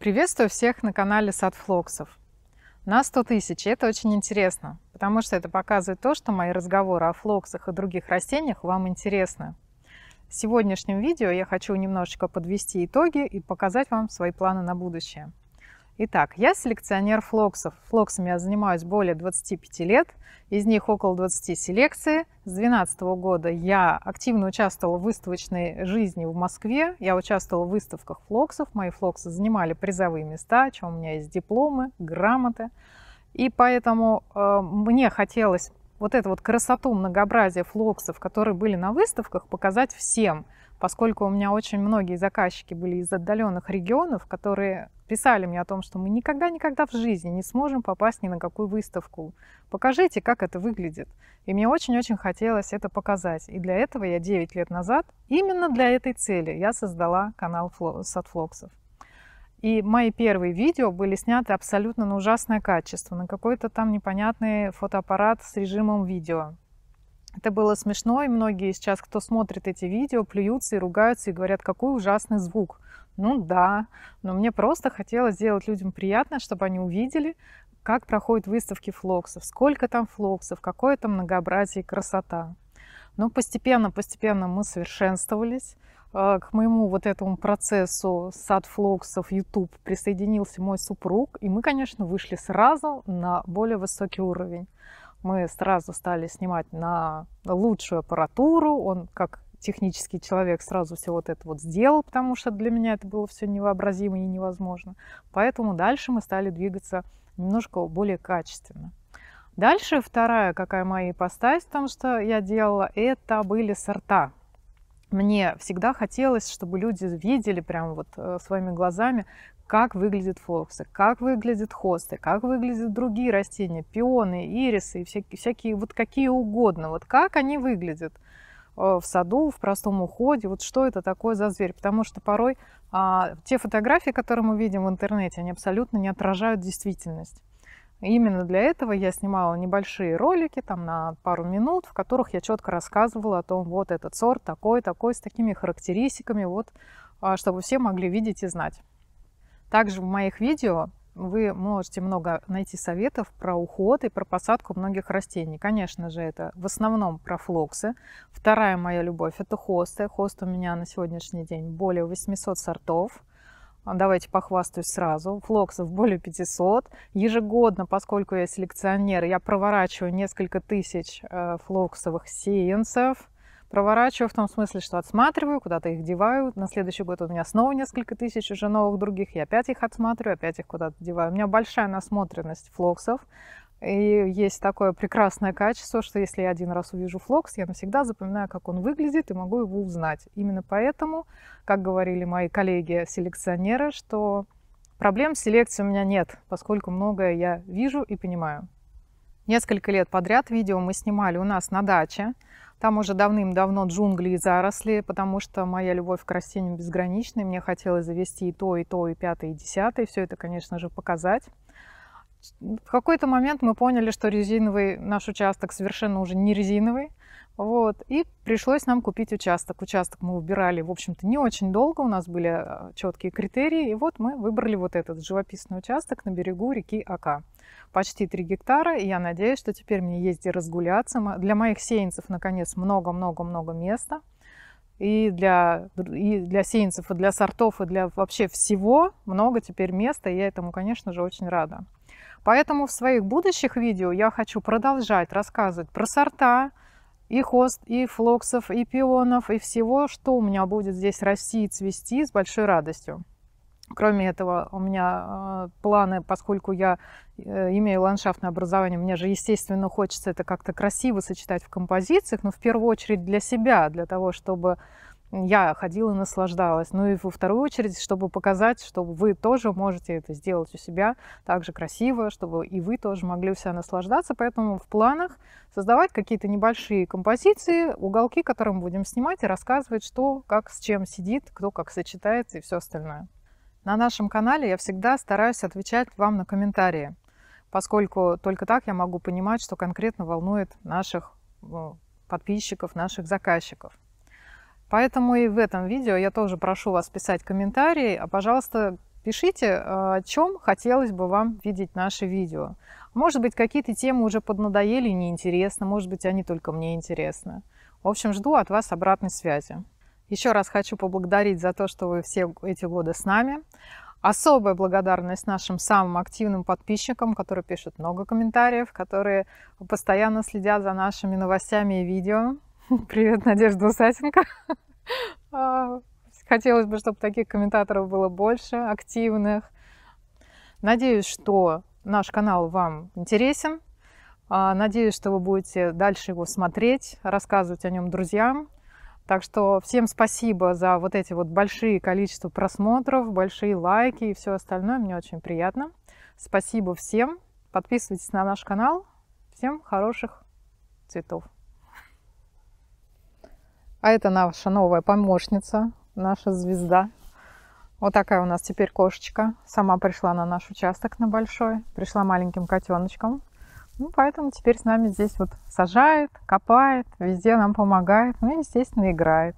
Приветствую всех на канале Сад Флоксов. На 100 тысяч это очень интересно, потому что это показывает то, что мои разговоры о флоксах и других растениях вам интересны. В сегодняшнем видео я хочу немножечко подвести итоги и показать вам свои планы на будущее. Итак, я селекционер флоксов. Флоксами я занимаюсь более 25 лет, из них около 20 селекции, с 2012 года я активно участвовала в выставочной жизни в Москве. Я участвовала в выставках флоксов. Мои флоксы занимали призовые места, о чем у меня есть дипломы, грамоты. И поэтому э, мне хотелось вот эту вот красоту многообразие флоксов, которые были на выставках, показать всем, поскольку у меня очень многие заказчики были из отдаленных регионов, которые писали мне о том, что мы никогда-никогда в жизни не сможем попасть ни на какую выставку. Покажите, как это выглядит. И мне очень-очень хотелось это показать. И для этого я 9 лет назад, именно для этой цели, я создала канал Сатфлоксов. И мои первые видео были сняты абсолютно на ужасное качество, на какой-то там непонятный фотоаппарат с режимом видео. Это было смешно, и многие сейчас, кто смотрит эти видео, плюются и ругаются и говорят, какой ужасный звук. Ну да, но мне просто хотелось сделать людям приятно, чтобы они увидели, как проходят выставки флоксов, сколько там флоксов, какое там многообразие и красота. Но постепенно-постепенно мы совершенствовались. А, к моему вот этому процессу сад флоксов YouTube присоединился мой супруг, и мы, конечно, вышли сразу на более высокий уровень. Мы сразу стали снимать на лучшую аппаратуру, он как технический человек, сразу все вот это вот сделал, потому что для меня это было все невообразимо и невозможно. Поэтому дальше мы стали двигаться немножко более качественно. Дальше вторая, какая моя ипостась, потому что я делала, это были сорта. Мне всегда хотелось, чтобы люди видели прямо вот э, своими глазами, как выглядят флоксы, как выглядят хосты, как выглядят другие растения, пионы, ирисы, всякие, всякие вот какие угодно, вот как они выглядят. Э, в саду, в простом уходе, вот что это такое за зверь. Потому что порой а, те фотографии, которые мы видим в интернете, они абсолютно не отражают действительность. Именно для этого я снимала небольшие ролики, там на пару минут, в которых я четко рассказывала о том, вот этот сорт такой, такой, с такими характеристиками, вот, а, чтобы все могли видеть и знать. Также в моих видео вы можете много найти советов про уход и про посадку многих растений. Конечно же, это в основном про флоксы. Вторая моя любовь – это хосты. Хост у меня на сегодняшний день более 800 сортов. А, давайте похвастаюсь сразу. Флоксов более 500. Ежегодно, поскольку я селекционер, я проворачиваю несколько тысяч э, флоксовых сеянцев – проворачиваю в том смысле, что отсматриваю, куда-то их деваю. На следующий год у меня снова несколько тысяч уже новых других. Я опять их отсматриваю, опять их куда-то деваю. У меня большая насмотренность флоксов. И есть такое прекрасное качество, что если я один раз увижу флокс, я навсегда запоминаю, как он выглядит и могу его узнать. Именно поэтому, как говорили мои коллеги-селекционеры, что проблем с селекцией у меня нет, поскольку многое я вижу и понимаю. Несколько лет подряд видео мы снимали у нас на даче. Там уже давным-давно джунгли и заросли, потому что моя любовь к растениям безгранична. Мне хотелось завести и то, и то, и пятое, и десятое. Все это, конечно же, показать. В какой-то момент мы поняли, что резиновый наш участок совершенно уже не резиновый. Вот. И пришлось нам купить участок. Участок мы убирали, в общем-то, не очень долго. У нас были э, четкие критерии. И вот мы выбрали вот этот живописный участок на берегу реки Ака почти 3 гектара, и я надеюсь, что теперь мне есть где разгуляться. Для моих сеянцев, наконец, много-много-много места. И для, и для сеянцев, и для сортов, и для вообще всего много теперь места, и я этому, конечно же, очень рада. Поэтому в своих будущих видео я хочу продолжать рассказывать про сорта, и хост, и флоксов, и пионов, и всего, что у меня будет здесь расти и цвести с большой радостью. Кроме этого, у меня э, планы, поскольку я э, имею ландшафтное образование, мне же, естественно, хочется это как-то красиво сочетать в композициях, но в первую очередь для себя, для того, чтобы я ходила и наслаждалась. Ну и во вторую очередь, чтобы показать, что вы тоже можете это сделать у себя так же красиво, чтобы и вы тоже могли у себя наслаждаться. Поэтому в планах создавать какие-то небольшие композиции, уголки, которые мы будем снимать и рассказывать, что, как, с чем сидит, кто как сочетается и все остальное. На нашем канале я всегда стараюсь отвечать вам на комментарии, поскольку только так я могу понимать, что конкретно волнует наших ну, подписчиков, наших заказчиков. Поэтому и в этом видео я тоже прошу вас писать комментарии, а, пожалуйста, пишите, а, о чем хотелось бы вам видеть наши видео. Может быть, какие-то темы уже поднадоели и неинтересны, может быть, они только мне интересны. В общем, жду от вас обратной связи. Еще раз хочу поблагодарить за то, что вы все эти годы с нами. Особая благодарность нашим самым активным подписчикам, которые пишут много комментариев, которые постоянно следят за нашими новостями и видео. Привет, Надежда Усатенко. А, хотелось бы, чтобы таких комментаторов было больше, активных. Надеюсь, что наш канал вам интересен. А, надеюсь, что вы будете дальше его смотреть, рассказывать о нем друзьям. Так что всем спасибо за вот эти вот большие количество просмотров, большие лайки и все остальное. Мне очень приятно. Спасибо всем. Подписывайтесь на наш канал. Всем хороших цветов. А это наша новая помощница, наша звезда. Вот такая у нас теперь кошечка. Сама пришла на наш участок на большой. Пришла маленьким котеночком. Ну, поэтому теперь с нами здесь вот сажает, копает, везде нам помогает, ну и, естественно, играет.